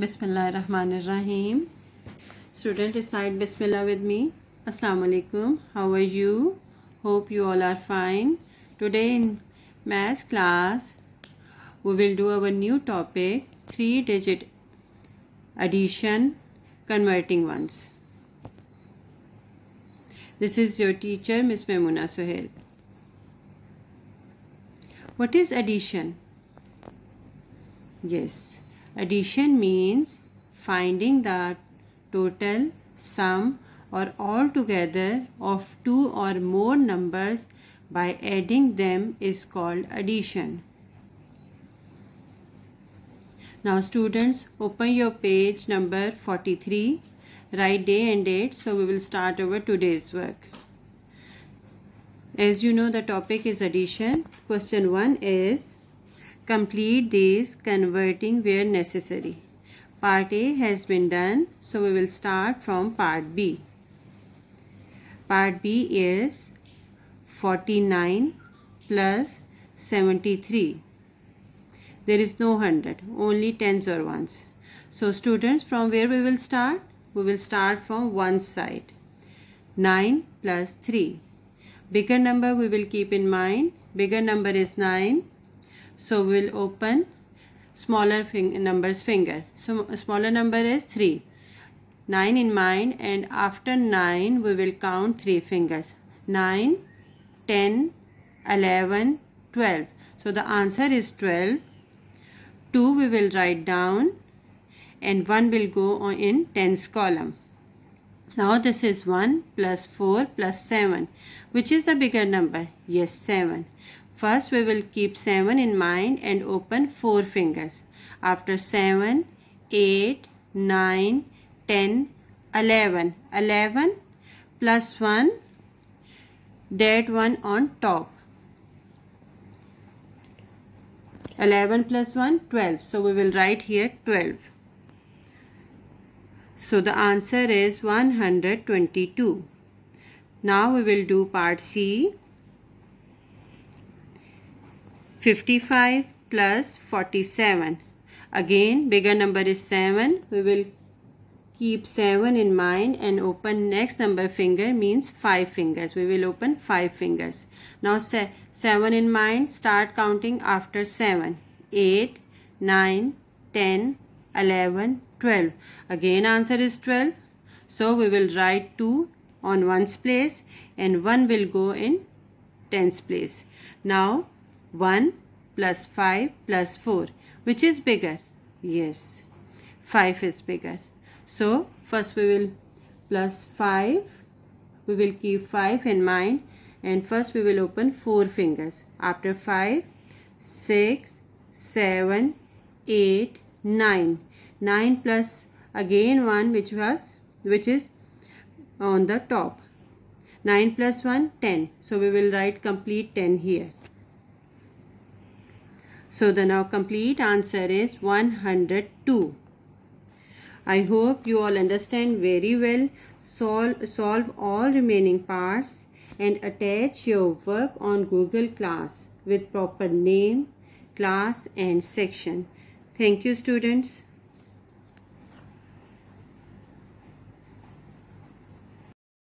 Bismillahirrahmanirrahim. Student recite Bismillah with me. Assalamu alaikum. How are you? Hope you all are fine. Today in math class we will do our new topic three digit addition converting ones. This is your teacher Miss Memuna Sohail. What is addition? Yes Addition means finding the total sum or altogether of two or more numbers by adding them is called addition. Now students open your page number 43 write day and date so we will start over today's work. As you know the topic is addition. Question 1 is Complete these converting where necessary. Part A has been done, so we will start from part B. Part B is 49 plus 73. There is no 100, only tens or ones. So students, from where we will start? We will start from one side. 9 plus 3. Bigger number we will keep in mind. Bigger number is 9 so we'll open smaller fing numbers finger. So smaller number is 3. 9 in mind and after 9 we will count 3 fingers. 9, 10, 11, 12. So the answer is 12. 2 we will write down and 1 will go in tens column. Now this is 1 plus 4 plus 7. Which is the bigger number? Yes, 7. First we will keep 7 in mind and open 4 fingers. After 7, 8, 9, 10, 11. 11 plus 1, that one on top. 11 plus 1, 12. So we will write here 12. So the answer is 122. Now we will do part C. 55 plus 47. Again, bigger number is 7. We will keep 7 in mind and open next number finger means 5 fingers. We will open 5 fingers. Now 7 in mind, start counting after 7. 8, 9, 10, 11, 12. Again answer is 12. So we will write 2 on 1's place and 1 will go in 10's place. Now 1 plus 5 plus 4. Which is bigger? Yes, 5 is bigger. So, first we will plus 5. We will keep 5 in mind. And first we will open 4 fingers. After 5, 6, 7, 8, 9. 9 plus again 1 which was which is on the top. 9 plus 1, 10. So we will write complete 10 here. So the now complete answer is 102. I hope you all understand very well. Solve, solve all remaining parts and attach your work on Google Class with proper name, class and section. Thank you students.